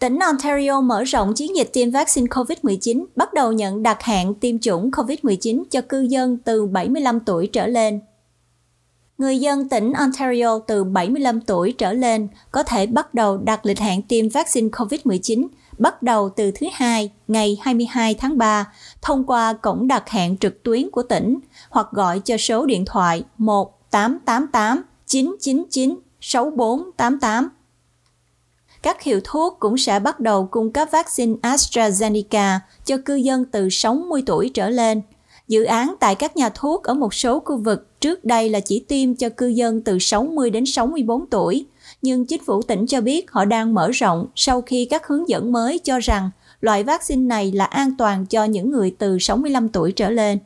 Tỉnh Ontario mở rộng chiến dịch tiêm vaccine COVID-19, bắt đầu nhận đặt hẹn tiêm chủng COVID-19 cho cư dân từ 75 tuổi trở lên. Người dân tỉnh Ontario từ 75 tuổi trở lên có thể bắt đầu đặt lịch hẹn tiêm vaccine COVID-19 bắt đầu từ thứ Hai, ngày 22 tháng 3, thông qua cổng đặt hẹn trực tuyến của tỉnh hoặc gọi cho số điện thoại 1 999 6488 các hiệu thuốc cũng sẽ bắt đầu cung cấp vaccine AstraZeneca cho cư dân từ 60 tuổi trở lên. Dự án tại các nhà thuốc ở một số khu vực trước đây là chỉ tiêm cho cư dân từ 60 đến 64 tuổi, nhưng chính phủ tỉnh cho biết họ đang mở rộng sau khi các hướng dẫn mới cho rằng loại vaccine này là an toàn cho những người từ 65 tuổi trở lên.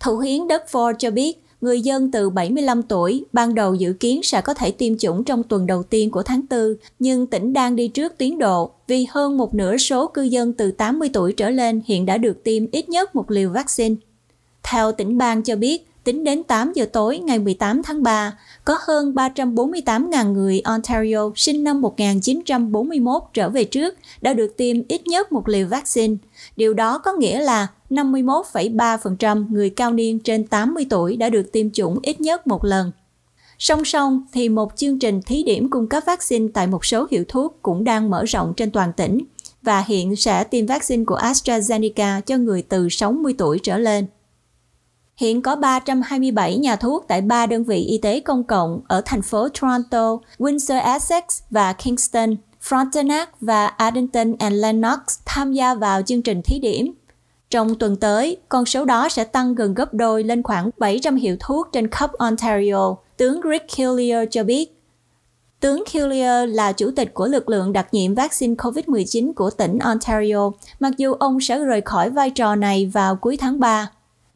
Thủ hiến Đức Ford cho biết người dân từ 75 tuổi ban đầu dự kiến sẽ có thể tiêm chủng trong tuần đầu tiên của tháng 4, nhưng tỉnh đang đi trước tiến độ vì hơn một nửa số cư dân từ 80 tuổi trở lên hiện đã được tiêm ít nhất một liều vaccine. Theo tỉnh bang cho biết, tính đến 8 giờ tối ngày 18 tháng 3, có hơn 348.000 người Ontario sinh năm 1941 trở về trước đã được tiêm ít nhất một liều vaccine. Điều đó có nghĩa là 51,3% người cao niên trên 80 tuổi đã được tiêm chủng ít nhất một lần. Song song thì một chương trình thí điểm cung cấp vaccine tại một số hiệu thuốc cũng đang mở rộng trên toàn tỉnh và hiện sẽ tiêm vaccine của AstraZeneca cho người từ 60 tuổi trở lên. Hiện có 327 nhà thuốc tại 3 đơn vị y tế công cộng ở thành phố Toronto, Windsor Essex và Kingston, Frontenac và Addington and Lennox tham gia vào chương trình thí điểm trong tuần tới, con số đó sẽ tăng gần gấp đôi lên khoảng 700 hiệu thuốc trên khắp Ontario, tướng Rick Hillier cho biết. Tướng Hillier là chủ tịch của lực lượng đặc nhiệm vaccine COVID-19 của tỉnh Ontario, mặc dù ông sẽ rời khỏi vai trò này vào cuối tháng 3.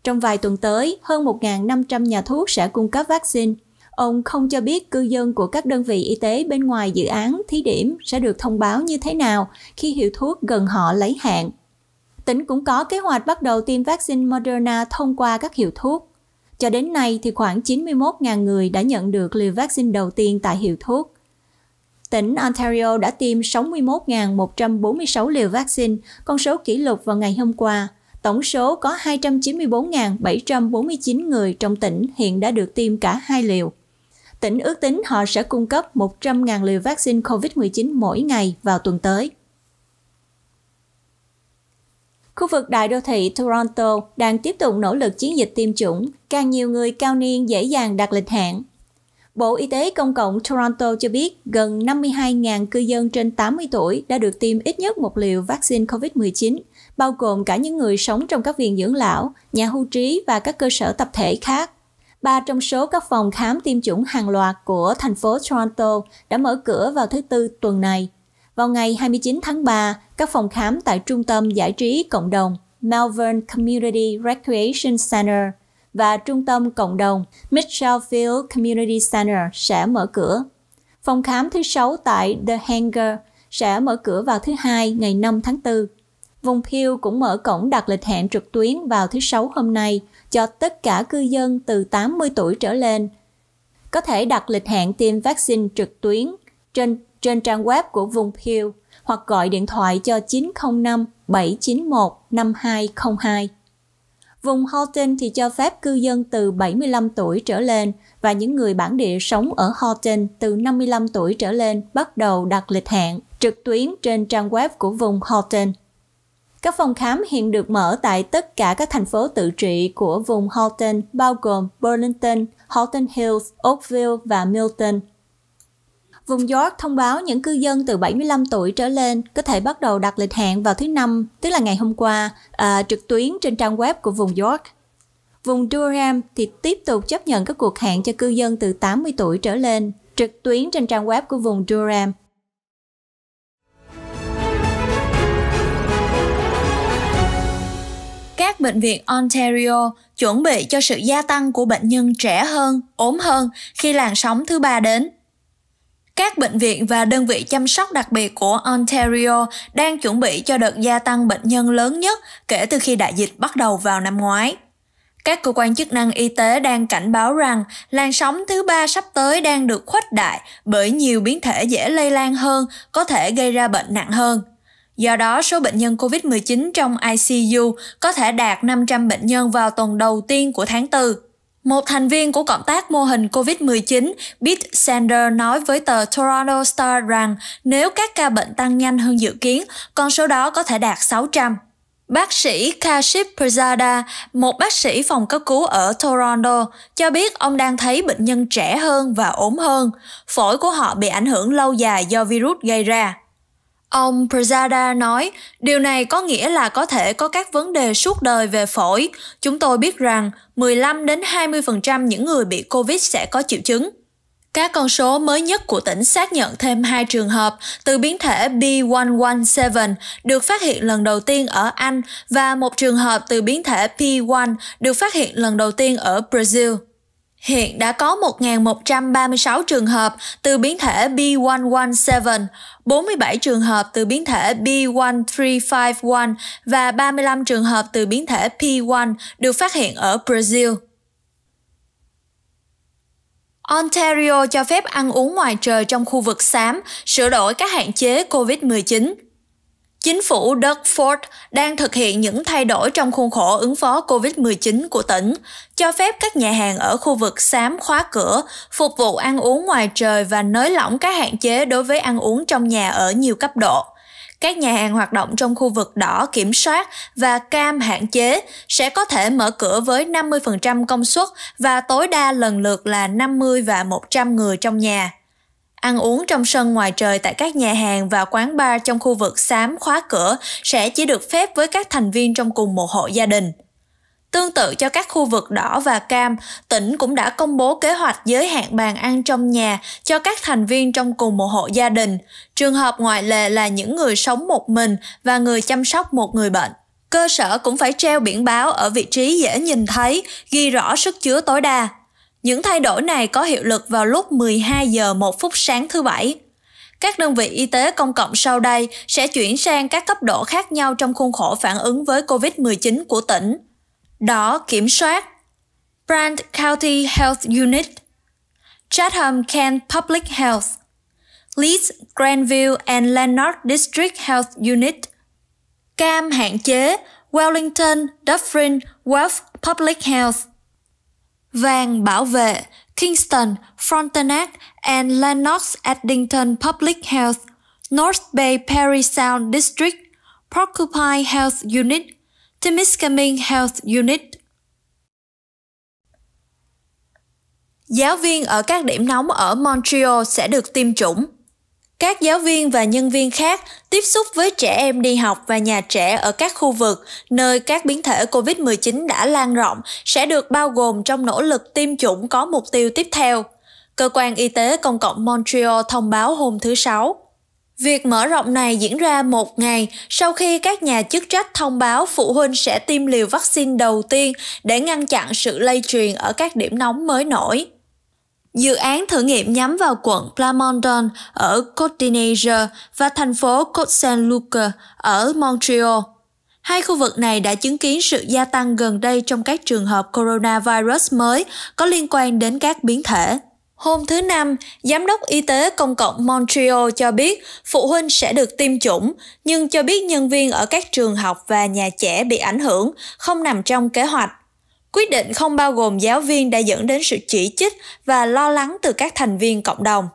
Trong vài tuần tới, hơn 1.500 nhà thuốc sẽ cung cấp vaccine. Ông không cho biết cư dân của các đơn vị y tế bên ngoài dự án thí điểm sẽ được thông báo như thế nào khi hiệu thuốc gần họ lấy hạn tỉnh cũng có kế hoạch bắt đầu tiêm vaccine Moderna thông qua các hiệu thuốc. Cho đến nay thì khoảng 91.000 người đã nhận được liều vaccine đầu tiên tại hiệu thuốc. Tỉnh Ontario đã tiêm 61.146 liều vaccine, con số kỷ lục vào ngày hôm qua. Tổng số có 294.749 người trong tỉnh hiện đã được tiêm cả hai liều. Tỉnh ước tính họ sẽ cung cấp 100.000 liều vaccine COVID-19 mỗi ngày vào tuần tới. Khu vực đại đô thị Toronto đang tiếp tục nỗ lực chiến dịch tiêm chủng, càng nhiều người cao niên dễ dàng đạt lịch hẹn. Bộ Y tế Công cộng Toronto cho biết gần 52.000 cư dân trên 80 tuổi đã được tiêm ít nhất một liều vaccine COVID-19, bao gồm cả những người sống trong các viện dưỡng lão, nhà hưu trí và các cơ sở tập thể khác. Ba trong số các phòng khám tiêm chủng hàng loạt của thành phố Toronto đã mở cửa vào thứ Tư tuần này. Vào ngày 29 tháng 3, các phòng khám tại Trung tâm Giải trí Cộng đồng Melbourne Community Recreation Center và Trung tâm Cộng đồng Mitchell Field Community Center sẽ mở cửa. Phòng khám thứ 6 tại The Hangar sẽ mở cửa vào thứ Hai ngày 5 tháng 4. Vùng Peel cũng mở cổng đặt lịch hẹn trực tuyến vào thứ Sáu hôm nay cho tất cả cư dân từ 80 tuổi trở lên. Có thể đặt lịch hẹn tiêm vaccine trực tuyến trên trên trang web của vùng Peel hoặc gọi điện thoại cho 905 791 5202. Vùng Houghton thì cho phép cư dân từ 75 tuổi trở lên và những người bản địa sống ở Houghton từ 55 tuổi trở lên bắt đầu đặt lịch hẹn trực tuyến trên trang web của vùng Houghton. Các phòng khám hiện được mở tại tất cả các thành phố tự trị của vùng Houghton bao gồm Burlington, Houghton Hills, Oakville và Milton. Vùng York thông báo những cư dân từ 75 tuổi trở lên có thể bắt đầu đặt lịch hẹn vào thứ Năm, tức là ngày hôm qua, à, trực tuyến trên trang web của vùng York. Vùng Durham thì tiếp tục chấp nhận các cuộc hẹn cho cư dân từ 80 tuổi trở lên, trực tuyến trên trang web của vùng Durham. Các bệnh viện Ontario chuẩn bị cho sự gia tăng của bệnh nhân trẻ hơn, ốm hơn khi làn sóng thứ ba đến – các bệnh viện và đơn vị chăm sóc đặc biệt của Ontario đang chuẩn bị cho đợt gia tăng bệnh nhân lớn nhất kể từ khi đại dịch bắt đầu vào năm ngoái. Các cơ quan chức năng y tế đang cảnh báo rằng làn sóng thứ ba sắp tới đang được khuếch đại bởi nhiều biến thể dễ lây lan hơn có thể gây ra bệnh nặng hơn. Do đó, số bệnh nhân COVID-19 trong ICU có thể đạt 500 bệnh nhân vào tuần đầu tiên của tháng 4. Một thành viên của cộng tác mô hình COVID-19, Pete Sander nói với tờ Toronto Star rằng nếu các ca bệnh tăng nhanh hơn dự kiến, con số đó có thể đạt 600. Bác sĩ Kashif Prasada, một bác sĩ phòng cấp cứu ở Toronto, cho biết ông đang thấy bệnh nhân trẻ hơn và ốm hơn. Phổi của họ bị ảnh hưởng lâu dài do virus gây ra. Ông Prasada nói, điều này có nghĩa là có thể có các vấn đề suốt đời về phổi. Chúng tôi biết rằng 15 đến 20% những người bị COVID sẽ có triệu chứng. Các con số mới nhất của tỉnh xác nhận thêm hai trường hợp từ biến thể B117 được phát hiện lần đầu tiên ở Anh và một trường hợp từ biến thể P1 được phát hiện lần đầu tiên ở Brazil. Hiện đã có 1.136 trường hợp từ biến thể B117, 47 trường hợp từ biến thể B1351 và 35 trường hợp từ biến thể P1 được phát hiện ở Brazil. Ontario cho phép ăn uống ngoài trời trong khu vực xám, sửa đổi các hạn chế COVID-19. Chính phủ Doug Ford đang thực hiện những thay đổi trong khuôn khổ ứng phó COVID-19 của tỉnh, cho phép các nhà hàng ở khu vực xám khóa cửa, phục vụ ăn uống ngoài trời và nới lỏng các hạn chế đối với ăn uống trong nhà ở nhiều cấp độ. Các nhà hàng hoạt động trong khu vực đỏ kiểm soát và cam hạn chế sẽ có thể mở cửa với 50% công suất và tối đa lần lượt là 50 và 100 người trong nhà. Ăn uống trong sân ngoài trời tại các nhà hàng và quán bar trong khu vực xám khóa cửa sẽ chỉ được phép với các thành viên trong cùng một hộ gia đình. Tương tự cho các khu vực đỏ và cam, tỉnh cũng đã công bố kế hoạch giới hạn bàn ăn trong nhà cho các thành viên trong cùng một hộ gia đình. Trường hợp ngoại lệ là những người sống một mình và người chăm sóc một người bệnh. Cơ sở cũng phải treo biển báo ở vị trí dễ nhìn thấy, ghi rõ sức chứa tối đa. Những thay đổi này có hiệu lực vào lúc 12 giờ 1 phút sáng thứ Bảy. Các đơn vị y tế công cộng sau đây sẽ chuyển sang các cấp độ khác nhau trong khuôn khổ phản ứng với COVID-19 của tỉnh. Đó kiểm soát Brand County Health Unit, Chatham Kent Public Health, Leeds Granville and Lanark District Health Unit, Cam hạn chế Wellington Dufferin Wealth Public Health, Vàng bảo vệ Kingston, Frontenac and Lennox Addington Public Health, North Bay Perry Sound District, Porcupine Health Unit, Timiskaming Health Unit. Giáo viên ở các điểm nóng ở Montreal sẽ được tiêm chủng các giáo viên và nhân viên khác tiếp xúc với trẻ em đi học và nhà trẻ ở các khu vực nơi các biến thể COVID-19 đã lan rộng sẽ được bao gồm trong nỗ lực tiêm chủng có mục tiêu tiếp theo. Cơ quan Y tế Công cộng Montreal thông báo hôm thứ Sáu. Việc mở rộng này diễn ra một ngày sau khi các nhà chức trách thông báo phụ huynh sẽ tiêm liều vaccine đầu tiên để ngăn chặn sự lây truyền ở các điểm nóng mới nổi. Dự án thử nghiệm nhắm vào quận Plamondon ở Côte d'Ivoire và thành phố Côte Saint-Luc ở Montreal. Hai khu vực này đã chứng kiến sự gia tăng gần đây trong các trường hợp coronavirus mới có liên quan đến các biến thể. Hôm thứ Năm, Giám đốc Y tế Công cộng Montreal cho biết phụ huynh sẽ được tiêm chủng, nhưng cho biết nhân viên ở các trường học và nhà trẻ bị ảnh hưởng không nằm trong kế hoạch. Quyết định không bao gồm giáo viên đã dẫn đến sự chỉ trích và lo lắng từ các thành viên cộng đồng.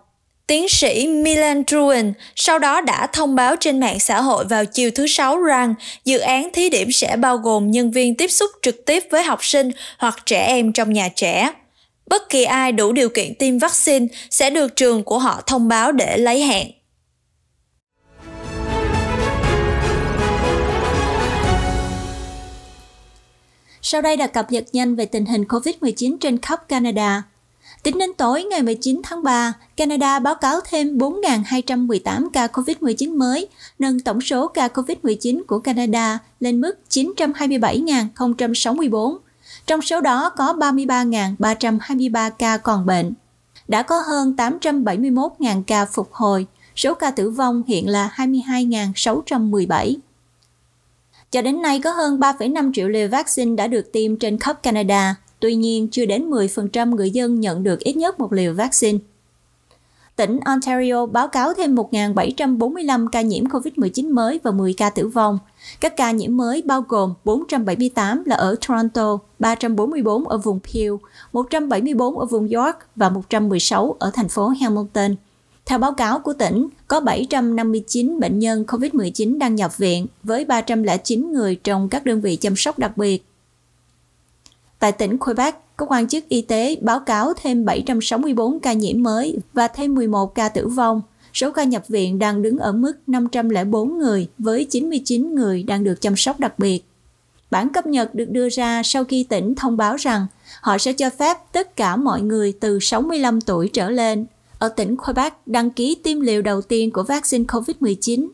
Tiến sĩ Milan Truen sau đó đã thông báo trên mạng xã hội vào chiều thứ Sáu rằng dự án thí điểm sẽ bao gồm nhân viên tiếp xúc trực tiếp với học sinh hoặc trẻ em trong nhà trẻ. Bất kỳ ai đủ điều kiện tiêm vaccine sẽ được trường của họ thông báo để lấy hẹn. Sau đây là cập nhật nhanh về tình hình COVID-19 trên khắp Canada. Tính đến tối ngày 19 tháng 3, Canada báo cáo thêm 4.218 ca COVID-19 mới, nâng tổng số ca COVID-19 của Canada lên mức 927.064. Trong số đó có 33.323 ca còn bệnh. Đã có hơn 871.000 ca phục hồi, số ca tử vong hiện là 22.617. Cho đến nay có hơn 3,5 triệu liều vaccine đã được tiêm trên khắp Canada, tuy nhiên chưa đến 10% người dân nhận được ít nhất một liều vaccine. Tỉnh Ontario báo cáo thêm 1.745 ca nhiễm COVID-19 mới và 10 ca tử vong. Các ca nhiễm mới bao gồm 478 là ở Toronto, 344 ở vùng Peel, 174 ở vùng York và 116 ở thành phố Hamilton. Theo báo cáo của tỉnh, có 759 bệnh nhân COVID-19 đang nhập viện với 309 người trong các đơn vị chăm sóc đặc biệt. Tại tỉnh Quebec, các quan chức y tế báo cáo thêm 764 ca nhiễm mới và thêm 11 ca tử vong. Số ca nhập viện đang đứng ở mức 504 người với 99 người đang được chăm sóc đặc biệt. Bản cập nhật được đưa ra sau khi tỉnh thông báo rằng họ sẽ cho phép tất cả mọi người từ 65 tuổi trở lên ở tỉnh Quebec đăng ký tiêm liều đầu tiên của vaccine COVID-19.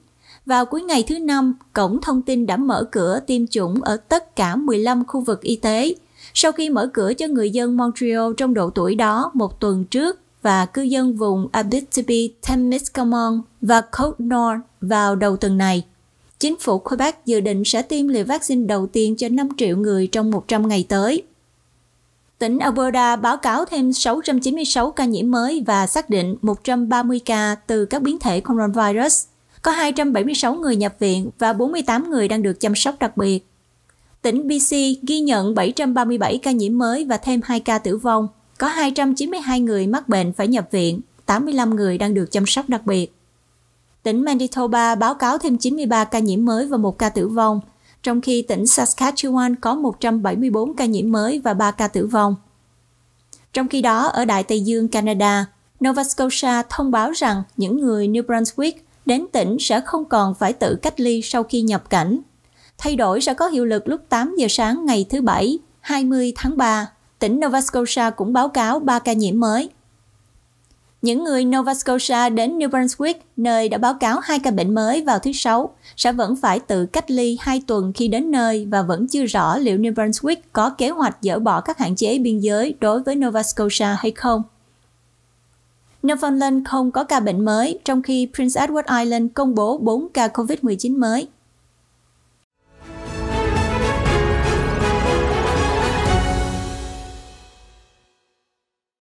Vào cuối ngày thứ Năm, cổng thông tin đã mở cửa tiêm chủng ở tất cả 15 khu vực y tế, sau khi mở cửa cho người dân Montreal trong độ tuổi đó một tuần trước và cư dân vùng Abitibi, Temiskamong và Côte Nord vào đầu tuần này. Chính phủ Quebec dự định sẽ tiêm liều vaccine đầu tiên cho 5 triệu người trong 100 ngày tới. Tỉnh Alberta báo cáo thêm 696 ca nhiễm mới và xác định 130 ca từ các biến thể coronavirus. Có 276 người nhập viện và 48 người đang được chăm sóc đặc biệt. Tỉnh BC ghi nhận 737 ca nhiễm mới và thêm 2 ca tử vong. Có 292 người mắc bệnh phải nhập viện, 85 người đang được chăm sóc đặc biệt. Tỉnh Manitoba báo cáo thêm 93 ca nhiễm mới và 1 ca tử vong, trong khi tỉnh Saskatchewan có 174 ca nhiễm mới và 3 ca tử vong. Trong khi đó, ở Đại Tây Dương, Canada, Nova Scotia thông báo rằng những người New Brunswick đến tỉnh sẽ không còn phải tự cách ly sau khi nhập cảnh. Thay đổi sẽ có hiệu lực lúc 8 giờ sáng ngày thứ Bảy, 20 tháng 3. Tỉnh Nova Scotia cũng báo cáo 3 ca nhiễm mới – những người Nova Scotia đến New Brunswick, nơi đã báo cáo hai ca bệnh mới vào thứ Sáu, sẽ vẫn phải tự cách ly 2 tuần khi đến nơi và vẫn chưa rõ liệu New Brunswick có kế hoạch dỡ bỏ các hạn chế biên giới đối với Nova Scotia hay không. Newfoundland không có ca bệnh mới, trong khi Prince Edward Island công bố 4 ca COVID-19 mới.